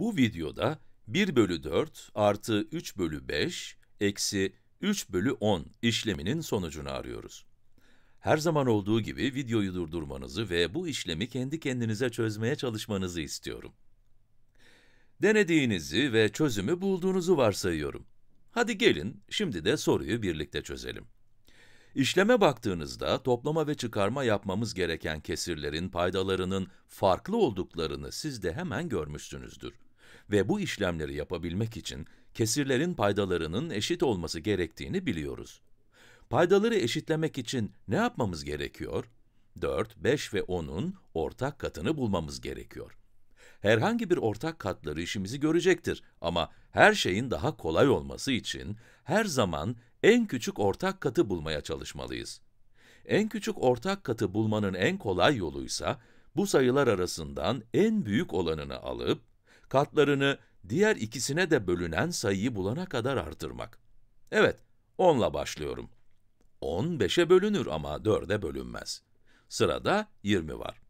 Bu videoda 1 bölü 4 artı 3 bölü 5 eksi 3 bölü 10 işleminin sonucunu arıyoruz. Her zaman olduğu gibi videoyu durdurmanızı ve bu işlemi kendi kendinize çözmeye çalışmanızı istiyorum. Denediğinizi ve çözümü bulduğunuzu varsayıyorum. Hadi gelin, şimdi de soruyu birlikte çözelim. İşleme baktığınızda toplama ve çıkarma yapmamız gereken kesirlerin paydalarının farklı olduklarını siz de hemen görmüşsünüzdür ve bu işlemleri yapabilmek için kesirlerin paydalarının eşit olması gerektiğini biliyoruz. Paydaları eşitlemek için ne yapmamız gerekiyor? 4, 5 ve 10'un ortak katını bulmamız gerekiyor. Herhangi bir ortak katları işimizi görecektir ama her şeyin daha kolay olması için her zaman en küçük ortak katı bulmaya çalışmalıyız. En küçük ortak katı bulmanın en kolay yoluysa bu sayılar arasından en büyük olanını alıp katlarını diğer ikisine de bölünen sayıyı bulana kadar artırmak. Evet, 10'la başlıyorum. 10 5'e bölünür ama 4'e bölünmez. Sırada 20 var.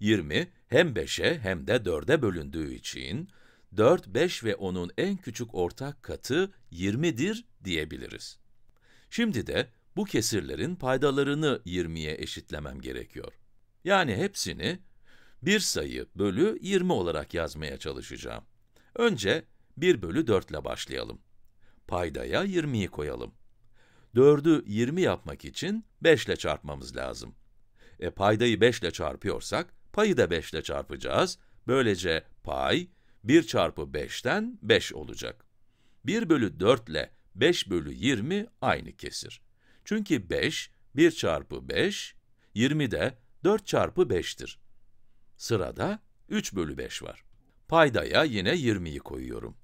20 hem 5'e hem de 4'e bölündüğü için 4, 5 ve 10'un en küçük ortak katı 20'dir diyebiliriz. Şimdi de bu kesirlerin paydalarını 20'ye eşitlemem gerekiyor. Yani hepsini bir sayı bölü 20 olarak yazmaya çalışacağım. Önce 1 bölü 4 ile başlayalım. Paydaya 20'yi koyalım. 4'ü 20 yapmak için 5 ile çarpmamız lazım. E paydayı 5 ile çarpıyorsak, payı da 5 ile çarpacağız. Böylece pay, 1 çarpı 5'ten 5 olacak. 1 bölü 4 ile 5 bölü 20 aynı kesir. Çünkü 5, 1 çarpı 5, 20 de 4 çarpı 5'tir. Sırada 3 bölü 5 var. Paydaya yine 20'yi koyuyorum.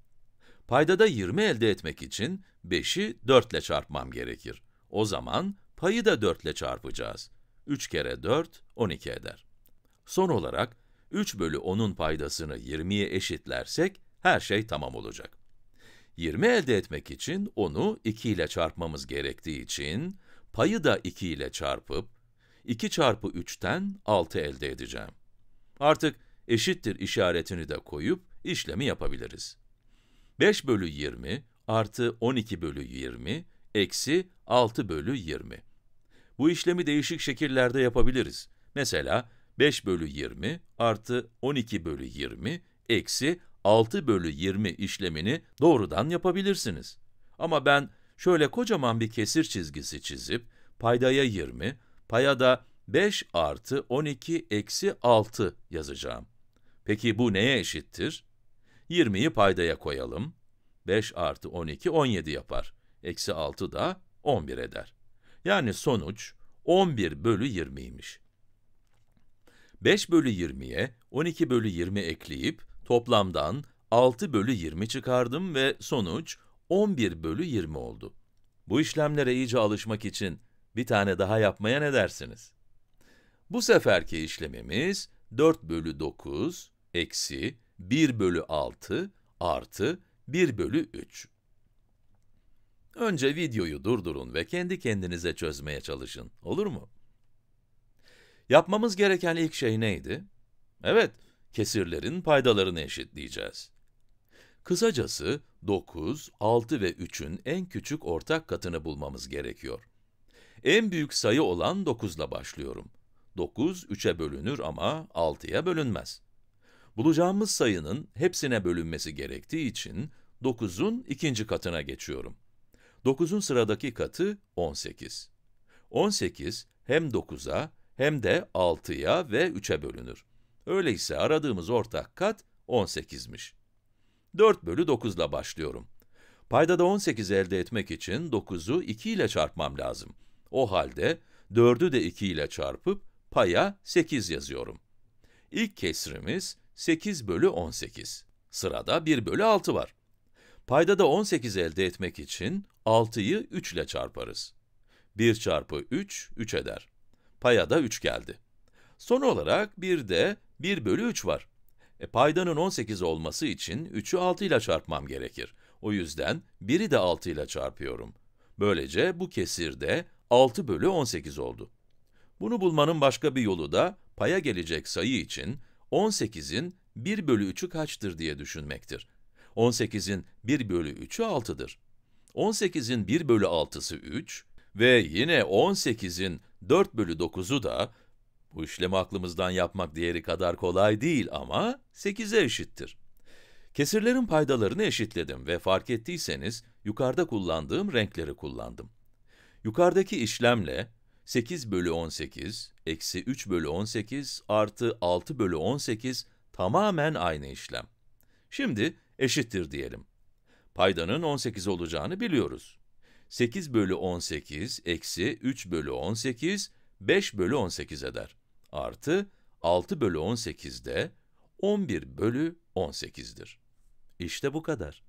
Paydada 20 elde etmek için 5'i 4 ile çarpmam gerekir. O zaman payı da 4 ile çarpacağız. 3 kere 4, 12 eder. Son olarak 3 bölü 10'un paydasını 20'ye eşitlersek her şey tamam olacak. 20 elde etmek için onu 2 ile çarpmamız gerektiği için payı da 2 ile çarpıp 2 çarpı 3'ten 6 elde edeceğim. Artık eşittir işaretini de koyup işlemi yapabiliriz. 5 bölü 20 artı 12 bölü 20 eksi 6 bölü 20. Bu işlemi değişik şekillerde yapabiliriz. Mesela 5 bölü 20 artı 12 bölü 20 eksi 6 bölü 20 işlemini doğrudan yapabilirsiniz. Ama ben şöyle kocaman bir kesir çizgisi çizip paydaya 20, paya da 5 artı 12 eksi 6 yazacağım. Peki bu neye eşittir? 20'yi paydaya koyalım. 5 artı 12, 17 yapar. Eksi 6 da 11 eder. Yani sonuç 11 bölü 20'ymiş. 5 bölü 20'ye 12 bölü 20 ekleyip toplamdan 6 bölü 20 çıkardım ve sonuç 11 bölü 20 oldu. Bu işlemlere iyice alışmak için bir tane daha yapmaya ne dersiniz? Bu seferki işlemimiz 4 bölü 9 eksi 1 bölü 6 artı 1 bölü 3. Önce videoyu durdurun ve kendi kendinize çözmeye çalışın, olur mu? Yapmamız gereken ilk şey neydi? Evet, kesirlerin paydalarını eşitleyeceğiz. Kısacası 9, 6 ve 3'ün en küçük ortak katını bulmamız gerekiyor. En büyük sayı olan 9 ile başlıyorum. 9 3'e bölünür ama 6'ya bölünmez. Bulacağımız sayının hepsine bölünmesi gerektiği için 9'un ikinci katına geçiyorum. 9'un sıradaki katı 18. 18 hem 9'a hem de 6'ya ve 3'e bölünür. Öyleyse aradığımız ortak kat 18'miş. 4 bölü 9 ile başlıyorum. Paydada 18 elde etmek için 9'u 2 ile çarpmam lazım. O halde 4'ü de 2 ile çarpıp paya 8 yazıyorum. İlk kesrimiz 8 bölü 18. Sırada 1 bölü 6 var. Payda da 18 elde etmek için 6'yı 3 ile çarparız. 1 çarpı 3, 3 eder. Paya da 3 geldi. Son olarak bir de 1 bölü 3 var. E, paydanın 18 olması için 3'ü 6 ile çarpmam gerekir. O yüzden 1'i de 6 ile çarpıyorum. Böylece bu kesir de 6 bölü 18 oldu. Bunu bulmanın başka bir yolu da paya gelecek sayı için 18'in 1 bölü 3'ü kaçtır diye düşünmektir. 18'in 1 bölü 3'ü 6'dır. 18'in 1 bölü 6'sı 3 ve yine 18'in 4 bölü 9'u da, bu işlemi aklımızdan yapmak diğeri kadar kolay değil ama 8'e eşittir. Kesirlerin paydalarını eşitledim ve fark ettiyseniz yukarıda kullandığım renkleri kullandım. Yukarıdaki işlemle 8 bölü 18, eksi 3 bölü 18 artı 6 bölü 18 tamamen aynı işlem. Şimdi eşittir diyelim. Paydanın 18 olacağını biliyoruz. 8 bölü 18 eksi 3 bölü 18, 5 bölü 18 eder. Artı 6 bölü 18 de 11 bölü 18'dir. İşte bu kadar.